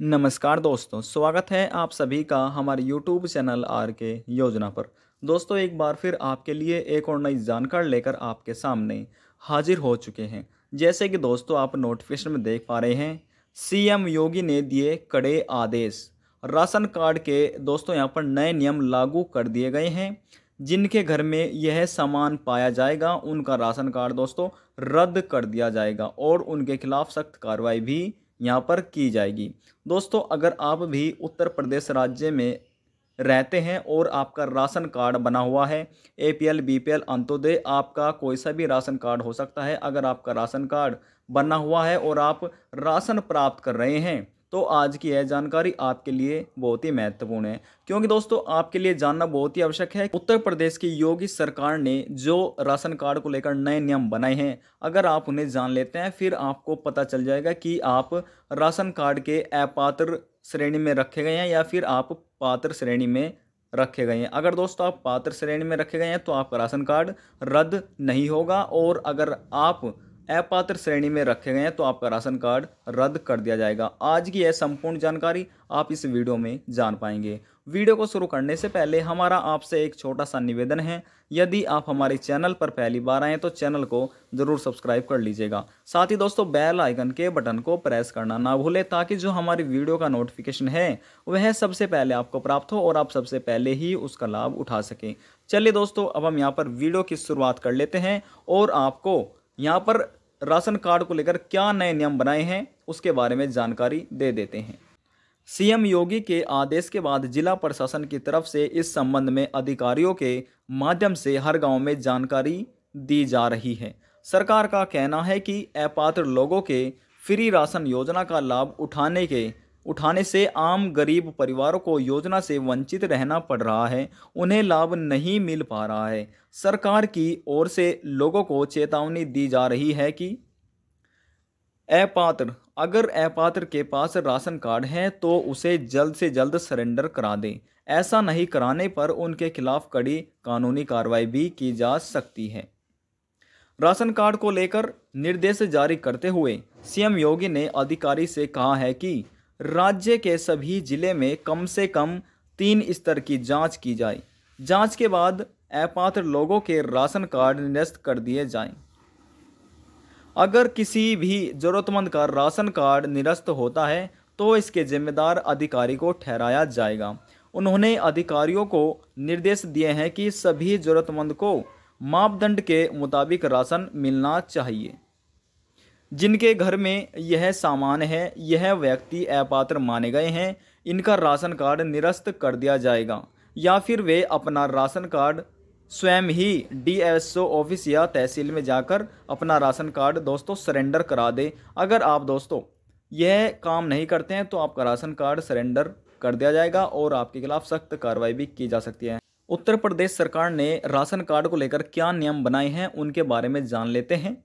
नमस्कार दोस्तों स्वागत है आप सभी का हमारे YouTube चैनल आर के योजना पर दोस्तों एक बार फिर आपके लिए एक और नई जानकारी लेकर आपके सामने हाजिर हो चुके हैं जैसे कि दोस्तों आप नोटिफिकेशन में देख पा रहे हैं सीएम योगी ने दिए कड़े आदेश राशन कार्ड के दोस्तों यहाँ पर नए नियम लागू कर दिए गए हैं जिनके घर में यह सामान पाया जाएगा उनका राशन कार्ड दोस्तों रद्द कर दिया जाएगा और उनके खिलाफ सख्त कार्रवाई भी यहाँ पर की जाएगी दोस्तों अगर आप भी उत्तर प्रदेश राज्य में रहते हैं और आपका राशन कार्ड बना हुआ है A P L B P L Antyodaya आपका कोई सा भी राशन कार्ड हो सकता है अगर आपका राशन कार्ड बना हुआ है और आप राशन प्राप्त कर रहे हैं तो आज की यह जानकारी आपके लिए बहुत ही महत्वपूर्ण है क्योंकि दोस्तों आपके लिए जानना बहुत ही आवश्यक है उत्तर प्रदेश की योगी सरकार ने जो राशन कार्ड को लेकर नए नियम बनाए हैं अगर आप उन्हें जान लेते हैं फिर आपको पता चल जाएगा कि आप राशन कार्ड के अपात्र श्रेणी में रखे गए हैं या फिर आप पात्र श्रेणी में रखे गए हैं अगर दोस्तों आप पात्र श्रेणी में रखे गए हैं तो आपका राशन कार्ड रद्द नहीं होगा और अगर आप अपात्र श्रेणी में रखे गए हैं तो आपका राशन कार्ड रद्द कर दिया जाएगा आज की यह संपूर्ण जानकारी आप इस वीडियो में जान पाएंगे वीडियो को शुरू करने से पहले हमारा आपसे एक छोटा सा निवेदन है यदि आप हमारे चैनल पर पहली बार आएँ तो चैनल को ज़रूर सब्सक्राइब कर लीजिएगा साथ ही दोस्तों बेल आइकन के बटन को प्रेस करना ना भूलें ताकि जो हमारी वीडियो का नोटिफिकेशन है वह सबसे पहले आपको प्राप्त हो और आप सबसे पहले ही उसका लाभ उठा सकें चलिए दोस्तों अब हम यहाँ पर वीडियो की शुरुआत कर लेते हैं और आपको यहाँ पर राशन कार्ड को लेकर क्या नए नियम बनाए हैं उसके बारे में जानकारी दे देते हैं सीएम योगी के आदेश के बाद जिला प्रशासन की तरफ से इस संबंध में अधिकारियों के माध्यम से हर गांव में जानकारी दी जा रही है सरकार का कहना है कि अपात्र लोगों के फ्री राशन योजना का लाभ उठाने के उठाने से आम गरीब परिवारों को योजना से वंचित रहना पड़ रहा है उन्हें लाभ नहीं मिल पा रहा है सरकार की ओर से लोगों को चेतावनी दी जा रही है कि अपात्र अगर अपात्र के पास राशन कार्ड है तो उसे जल्द से जल्द सरेंडर करा दें ऐसा नहीं कराने पर उनके खिलाफ कड़ी कानूनी कार्रवाई भी की जा सकती है राशन कार्ड को लेकर निर्देश जारी करते हुए सीएम योगी ने अधिकारी से कहा है कि राज्य के सभी जिले में कम से कम तीन स्तर की जांच की जाए जांच के बाद अपात्र लोगों के राशन कार्ड निरस्त कर दिए जाएं। अगर किसी भी ज़रूरतमंद का राशन कार्ड निरस्त होता है तो इसके जिम्मेदार अधिकारी को ठहराया जाएगा उन्होंने अधिकारियों को निर्देश दिए हैं कि सभी ज़रूरतमंद को मापदंड के मुताबिक राशन मिलना चाहिए जिनके घर में यह सामान है यह व्यक्ति अपात्र माने गए हैं इनका राशन कार्ड निरस्त कर दिया जाएगा या फिर वे अपना राशन कार्ड स्वयं ही डीएसओ ऑफिस या तहसील में जाकर अपना राशन कार्ड दोस्तों सरेंडर करा दे अगर आप दोस्तों यह काम नहीं करते हैं तो आपका राशन कार्ड सरेंडर कर दिया जाएगा और आपके खिलाफ सख्त कार्रवाई भी की जा सकती है उत्तर प्रदेश सरकार ने राशन कार्ड को लेकर क्या नियम बनाए हैं उनके बारे में जान लेते हैं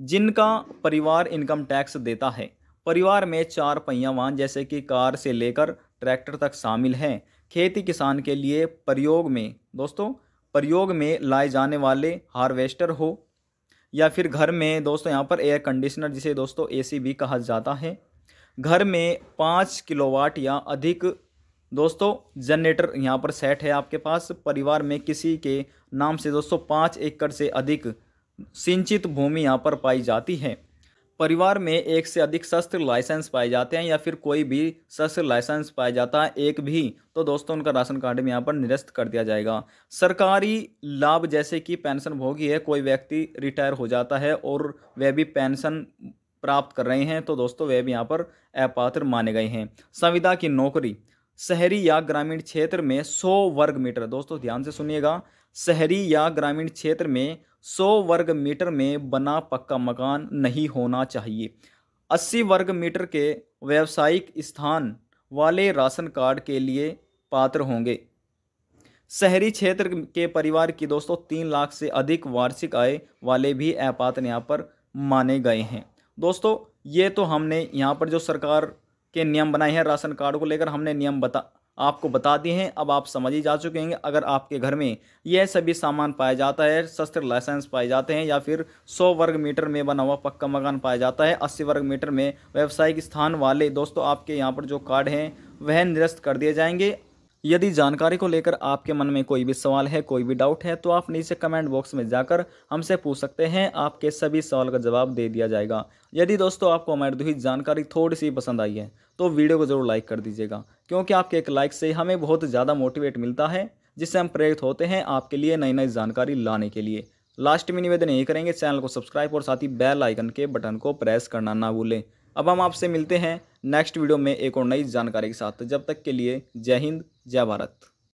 जिनका परिवार इनकम टैक्स देता है परिवार में चार पहिया वाहन जैसे कि कार से लेकर ट्रैक्टर तक शामिल हैं खेती किसान के लिए प्रयोग में दोस्तों प्रयोग में लाए जाने वाले हार्वेस्टर हो या फिर घर में दोस्तों यहाँ पर एयर कंडीशनर जिसे दोस्तों एसी भी कहा जाता है घर में पाँच किलोवाट या अधिक दोस्तों जनरेटर यहाँ पर सेट है आपके पास परिवार में किसी के नाम से दोस्तों पाँच एकड़ से अधिक सिंचित भूमि यहाँ पर पाई जाती है परिवार में एक से अधिक शस्त्र लाइसेंस पाए जाते हैं या फिर कोई भी शस्त्र लाइसेंस पाया जाता है एक भी तो दोस्तों उनका राशन कार्ड में यहाँ पर निरस्त कर दिया जाएगा सरकारी लाभ जैसे कि पेंशन भोगी है कोई व्यक्ति रिटायर हो जाता है और वह भी पेंशन प्राप्त कर रहे हैं तो दोस्तों वह भी यहाँ पर अपात्र माने गए हैं संविदा की नौकरी शहरी या ग्रामीण क्षेत्र में सौ वर्ग मीटर दोस्तों ध्यान से सुनिएगा शहरी या ग्रामीण क्षेत्र में सौ वर्ग मीटर में बना पक्का मकान नहीं होना चाहिए अस्सी वर्ग मीटर के व्यावसायिक स्थान वाले राशन कार्ड के लिए पात्र होंगे शहरी क्षेत्र के परिवार की दोस्तों तीन लाख से अधिक वार्षिक आय वाले भी अपात्र यहाँ पर माने गए हैं दोस्तों ये तो हमने यहाँ पर जो सरकार के नियम बनाए हैं राशन कार्ड को लेकर हमने नियम बता आपको बता दिए हैं अब आप समझ ही जा चुके हैं अगर आपके घर में यह सभी सामान पाया जाता है शस्त्र लाइसेंस पाए जाते हैं या फिर सौ वर्ग मीटर में बना हुआ पक्का मकान पाया जाता है अस्सी वर्ग मीटर में व्यावसायिक स्थान वाले दोस्तों आपके यहाँ पर जो कार्ड हैं वह निरस्त कर दिए जाएंगे यदि जानकारी को लेकर आपके मन में कोई भी सवाल है कोई भी डाउट है तो आप नीचे कमेंट बॉक्स में जाकर हमसे पूछ सकते हैं आपके सभी सवाल का जवाब दे दिया जाएगा यदि दोस्तों आपको हमारी दुहित हुई जानकारी थोड़ी सी पसंद आई है तो वीडियो को ज़रूर लाइक कर दीजिएगा क्योंकि आपके एक लाइक से हमें बहुत ज़्यादा मोटिवेट मिलता है जिससे हम प्रेरित होते हैं आपके लिए नई नई जानकारी लाने के लिए लास्ट में निवेदन यही करेंगे चैनल को सब्सक्राइब और साथ ही बेल आइकन के बटन को प्रेस करना ना भूलें अब हम आपसे मिलते हैं नेक्स्ट वीडियो में एक और नई जानकारी के साथ जब तक के लिए जय हिंद जय भारत